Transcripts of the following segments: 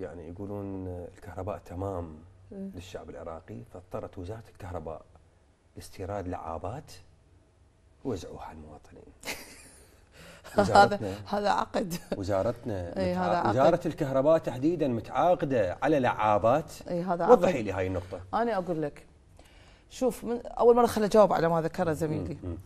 يعني يقولون الكهرباء تمام م. إيه. للشعب العراقي فاضطرت وزاره الكهرباء لاستيراد لعابات وزعوها على المواطنين هذا هذا عقد وزارتنا إيه، هذا عقد وزاره الكهرباء تحديدا متعاقده على لعابات اي هذا عقد وضحي لي هاي النقطه انا اقول لك شوف من اول مره خليني اجاوب على ما ذكره زميلي م. م.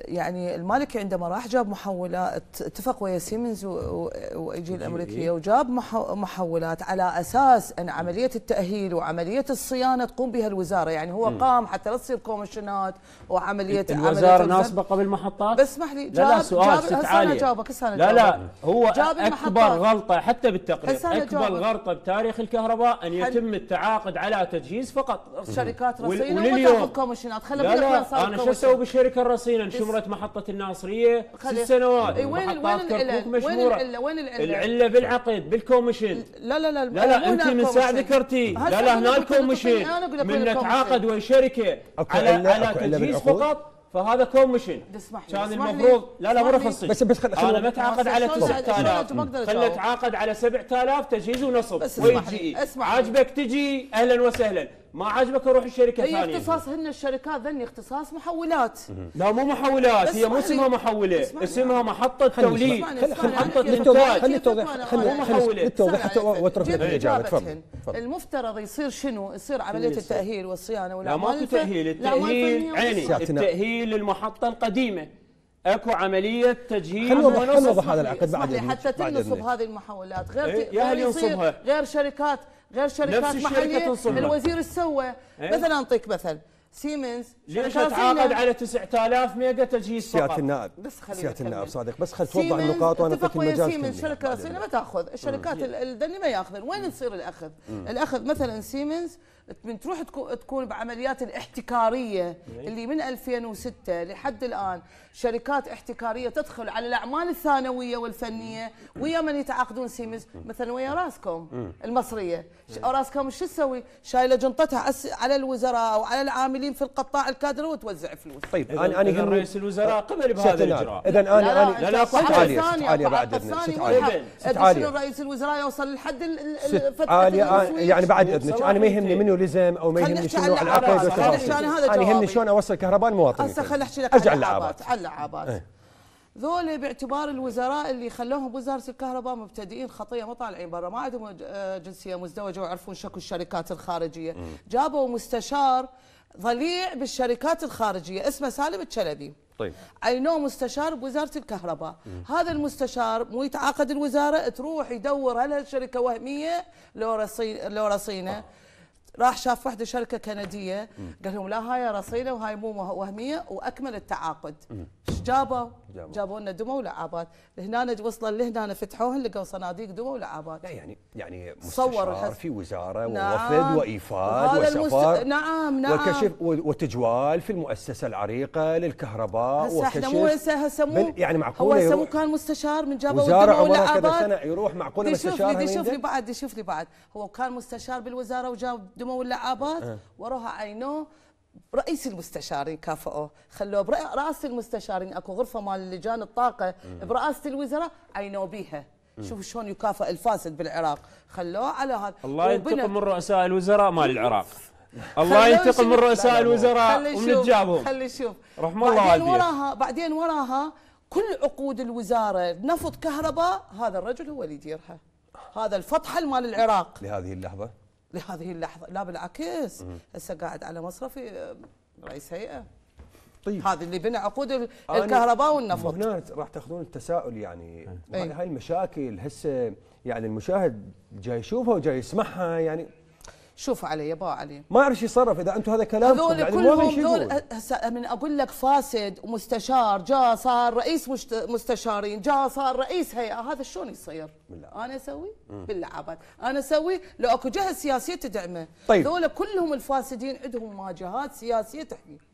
يعني المالكي عندما راح جاب محولات اتفق ويا سيمنز وايجي الامريكيه وجاب محولات على اساس ان عمليه التاهيل وعمليه الصيانه تقوم بها الوزاره يعني هو قام حتى لا تصير كومشنات وعمليه الوزاره ناصبه قبل المحطات بس اسمح لي جاب لا لا سؤال جاب عالية. جاوبك لا لا هو جاب اكبر غلطه حتى بالتقرير اكبر غلطه بتاريخ الكهرباء ان يتم التعاقد على تجهيز فقط شركات رصينه وتاخذ كومشنات خلي لا لا انا شو اسوي بالشركه الرصينه مشمورة محطة الناصرية ست سنوات اي وين وين العلة وين العلة وين العلة العلة بالعقد بالكوميشن لا لا لا لا لا أنت من ساعة ذكرتي لا لا هنا الكوميشن من نتعاقد ويا شركة على على تجهيز فقط فهذا كوميشن اسمح لي كان المفروض لا لا مو رخصي بس بس خل... انا ما تعاقد على 9000 خلنا اتعاقد على 7000 تجهيز ونصب بس اسمح لي اسمح عاجبك تجي اهلا وسهلا ما عجبك روح الشركه الثانيه هي اختصاص هن الشركات ذني اختصاص محولات لا مو محولات هي مو اسمها محوله اسمها محطه توليد محطه للتوضيح خلي التوضيح خلي التوضيح حتى واترك لك الاجابه تفضل المفترض يصير شنو؟ يصير عمليه التاهيل والصيانه والاعمال لا ماكو تاهيل التاهيل عيني التاهيل للمحطه القديمه اكو عمليه تجهيز ونصب هذا العقد بعد حتى تنصب هذه المحولات غير إيه؟ يا يعني هل ينصبها غير شركات غير شركات محليه الوزير سوى إيه؟ مثلا اعطيك مثل سيمنز ليش تعاقد على 9000 ميجا تجهيز فقط؟ سياده النائب بس خلينا سياده النائب صادق بس خل توضح النقاط وانا اعطيك المجال سيمنز شركه الصينيه ما تاخذ الشركات الدني ما ياخذن وين يصير الاخذ؟ الاخذ مثلا سيمنز من تروح تكون بعمليات الاحتكاريه اللي من 2006 لحد الان شركات احتكاريه تدخل على الاعمال الثانويه والفنيه ويا من يتعاقدون سيمنز مثلا ويا راسكم المصريه راسكم شو تسوي؟ شايله جنطتها على الوزراء او على العامل العاملين في القطاع الكادر وتوزع فلوس طيب انا انا رئيس الوزراء أه، قبل بهذا الاجراء اذا انا انا لا لا ست عاليه ست عاليه بعد اذنك ست عاليه ست عاليه رئيس الوزراء يوصل لحد فتره عاليه يعني بعد اذنك انا ما يهمني منو لزم او ما يهمني شنو العقد انا يهمني شلون اوصل كهرباء المواطن هسه خليني احكي لك على اللعابات على اللعابات إيه. ذول باعتبار الوزراء اللي خلوهم بوزاره الكهرباء مبتدئين خطيه مو طالعين برا ما عندهم جنسيه مزدوجه ويعرفون شكو الشركات الخارجيه جابوا مستشار ضليع بالشركات الخارجيه اسمه سالم الشلبي طيب عينوه مستشار بوزاره الكهرباء مم. هذا المستشار مو يتعاقد الوزاره تروح يدور هل هالشركه وهميه لو رصينه آه. راح شاف وحده شركه كنديه قال لهم لا هاي رصينه وهاي مو وهميه واكمل التعاقد ايش جابوا؟ جابوا لنا دمى ولعابات هنا وصلوا لهنا فتحوهن لقوا صناديق دمى ولعابات لا يعني يعني مستشار في وزاره نعم ووفد وايفاد وسفر المست... نعم نعم وكشف وتجوال في المؤسسه العريقه للكهرباء هسه احنا مو هسه هسه مو يعني معقوله هو هسه مو كان مستشار من جابوا وزاره عمرها كذا سنه يروح معقوله مستشار يشوف لي بعد يشوف لي بعد هو كان مستشار بالوزاره وجاب دمو اللعابات وراها عينوه رئيس المستشارين كافئوه خلوه برئاسه المستشارين اكو غرفه مال لجان الطاقه برئاسه الوزراء عينو بيها شوفوا شلون يكافئ الفاسد بالعراق خلوه على هذا الله ينتقم من رؤساء الوزراء مال العراق الله ينتقم من رؤساء الوزراء ومن تجابهم خلي شوف رحم الله بعدين وراها بعدين وراها كل عقود الوزاره نفط كهرباء هذا الرجل هو اللي يديرها هذا الفطحل مال العراق لهذه اللحظه لهذه اللحظه لا بالعكس هسه قاعد على مصرفي آه، رئيس هيئه طيب هذا اللي بنى عقود الكهرباء والنفط هنا راح تاخذون التساؤل يعني إيه. هاي المشاكل هسه يعني المشاهد جاي يشوفها وجاي يسمعها يعني شوف عليه يا علي ما اعرف شو يتصرف اذا انتم هذا كلام هذول يعني كلهم هذول من اقول لك فاسد ومستشار جاء صار رئيس مستشارين جاء صار رئيس هيئه هذا شلون يصير؟ بالله. انا اسوي؟ بالله عبد انا اسوي لو اكو جهه سياسيه تدعمه طيب. هذول كلهم الفاسدين عندهم مواجهات سياسيه تحميه